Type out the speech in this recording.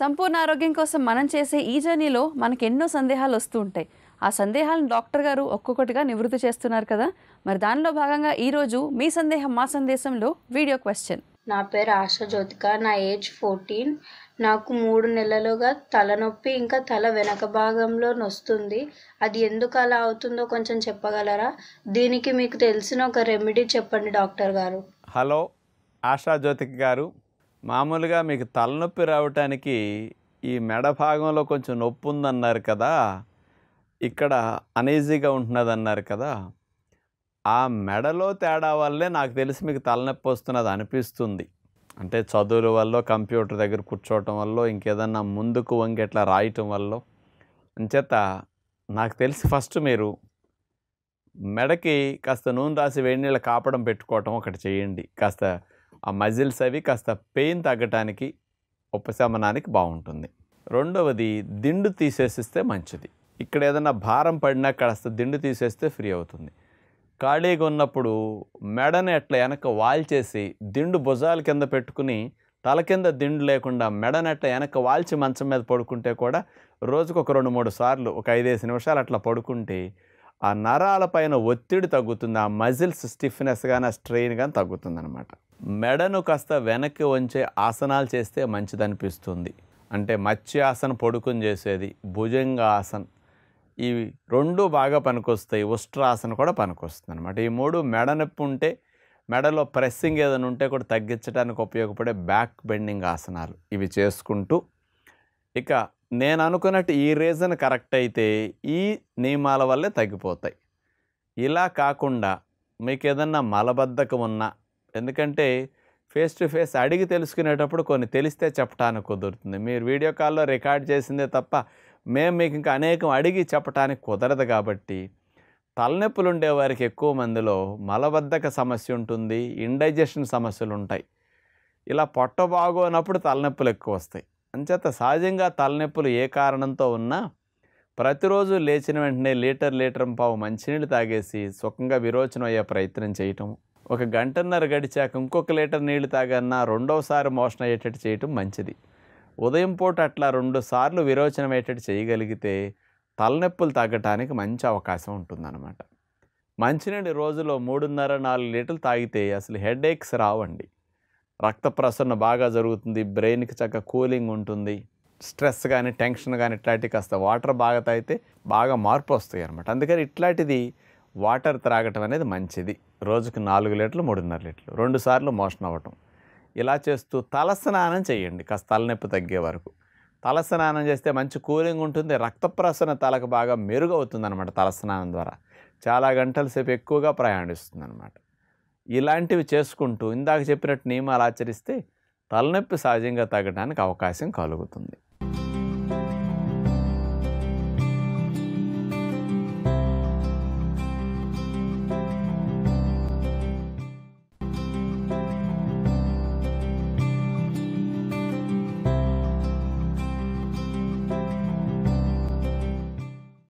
సంపూర్ణ ఆరోగ్యం కోసం మనం చేసే ఈ జర్నీలో మనకు ఎన్నో సందేహాలు వస్తూ ఉంటాయి ఆ సందేహాలను డాక్టర్ గారు ఒక్కొక్కటిగా నివృత్తి చేస్తున్నారు కదా మరి దానిలో భాగంగా ఈరోజు మీ సందేహం మా సందేశంలో వీడియో క్వశ్చన్ నా పేరు ఆశా జ్యోతిక నా ఏజ్ ఫోర్టీన్ నాకు మూడు నెలలుగా తలనొప్పి ఇంకా తల వెనక భాగంలో నొస్తుంది అది ఎందుకు అలా అవుతుందో కొంచెం చెప్పగలరా దీనికి మీకు తెలిసిన ఒక రెమెడీ చెప్పండి డాక్టర్ గారు హలో ఆశా జ్యోతిక గారు మామూలుగా మీకు తలనొప్పి రావటానికి ఈ మెడ భాగంలో కొంచెం నొప్పి ఉందన్నారు కదా ఇక్కడ అనీజీగా ఉంటున్నది అన్నారు కదా ఆ మెడలో తేడా వల్లే నాకు తెలిసి మీకు తలనొప్పి వస్తున్నది అనిపిస్తుంది అంటే చదువుల వల్ల కంప్యూటర్ దగ్గర కూర్చోవటం వల్ల ఇంకేదన్నా ముందుకు వంగి ఎట్లా రాయటం వల్ల అంచేత నాకు తెలిసి ఫస్ట్ మీరు మెడకి కాస్త నూనె రాసి వేడి నీళ్ళ కాపడం పెట్టుకోవటం ఒకటి చేయండి కాస్త ఆ మజిల్స్ అవి కాస్త పెయిన్ తగ్గటానికి ఉపశమనానికి బాగుంటుంది రెండవది దిండు తీసేసిస్తే మంచిది ఇక్కడ ఏదైనా భారం పడినా కాస్త దిండు తీసేస్తే ఫ్రీ అవుతుంది ఖాళీగా ఉన్నప్పుడు మెడని ఎట్లా వెనక వాల్చేసి దిండు భుజాల కింద పెట్టుకుని తల కింద దిండు లేకుండా మెడని ఎట్లా వెనక వాల్చి మంచం మీద పడుకుంటే కూడా రోజుకు ఒక రెండు మూడు సార్లు ఒక ఐదేసి నిమిషాలు అట్లా పడుకుంటే ఆ నరాలపైన ఒత్తిడి తగ్గుతుంది ఆ మజిల్స్ స్టిఫ్నెస్ కానీ ఆ స్ట్రెయిన్ కానీ తగ్గుతుంది అనమాట మెడను కాస్త వెనక్కి వంచే ఆసనాలు చేస్తే మంచిదనిపిస్తుంది అంటే మత్స్యాసన పొడుకుని చేసేది ఆసన్ ఇవి రెండు బాగా పనికొస్తాయి ఉష్ట్రాసన కూడా పనికొస్తుంది అనమాట ఈ మూడు మెడ నొప్పి ఉంటే మెడలో ప్రెస్సింగ్ ఏదైనా ఉంటే కూడా తగ్గించడానికి ఉపయోగపడే బ్యాక్ బెండింగ్ ఆసనాలు ఇవి చేసుకుంటూ ఇక నేను అనుకున్నట్టు ఈ రీజన్ కరెక్ట్ అయితే ఈ నియమాల వల్లే తగ్గిపోతాయి ఇలా కాకుండా మీకు ఏదన్నా మలబద్ధకం ఉన్నా ఎందుకంటే ఫేస్ టు ఫేస్ అడిగి తెలుసుకునేటప్పుడు కొన్ని తెలిస్తే చెప్పడానికి కుదురుతుంది మీరు వీడియో కాల్లో రికార్డ్ చేసిందే తప్ప మేము మీకు ఇంకా అనేకం అడిగి చెప్పడానికి కుదరదు కాబట్టి తలనొప్పులు ఉండే వారికి ఎక్కువ మందిలో మలబద్ధక సమస్య ఉంటుంది ఇండైజెషన్ సమస్యలు ఉంటాయి ఇలా పొట్ట బాగోనప్పుడు తలనొప్పులు ఎక్కువ వస్తాయి అంచేత సహజంగా తలనొప్పులు ఏ కారణంతో ఉన్నా ప్రతిరోజు లేచిన వెంటనే లీటర్ లీటర్ పావు మంచినీళ్ళు తాగేసి సుఖంగా విరోచనం అయ్యే ప్రయత్నం చేయటము ఒక గంటన్నర గడిచాక ఇంకొక లీటర్ నీళ్లు తాగన్నా రెండోసారి మోషణ అయ్యేటట్టు చేయటం మంచిది ఉదయం పూట అట్లా రెండు సార్లు విరోచనం అయ్యేటట్టు చేయగలిగితే తలనొప్పులు తగ్గటానికి మంచి అవకాశం ఉంటుందన్నమాట మంచినీళ్ళు రోజులో మూడున్నర నాలుగు లీటర్లు తాగితే అసలు హెడేక్స్ రావండి రక్త ప్రసరణ బాగా జరుగుతుంది బ్రెయిన్కి చక్క కూలింగ్ ఉంటుంది స్ట్రెస్ కానీ టెన్షన్ కానీ ఇట్లాంటివి కాస్త వాటర్ బాగా తాగితే బాగా మార్పు వస్తాయి అనమాట అందుకని ఇట్లాంటిది వాటర్ త్రాగటం అనేది మంచిది రోజుకు నాలుగు లీటర్లు మూడున్నర లీటర్లు రెండుసార్లు మోషన్ అవ్వటం ఇలా చేస్తూ తలస్నానం చేయండి కాస్త తలనొప్పి తగ్గే వరకు తలస్నానం చేస్తే మంచి కూలింగ్ ఉంటుంది రక్తప్రసరణ తలకు బాగా మెరుగవుతుంది అనమాట తలస్నానం ద్వారా చాలా గంటల సేపు ఎక్కువగా ప్రయాణిస్తుంది అనమాట ఇలాంటివి చేసుకుంటూ ఇందాక చెప్పినట్టు నియమాలు ఆచరిస్తే తలనొప్పి సహజంగా తగ్గడానికి అవకాశం కలుగుతుంది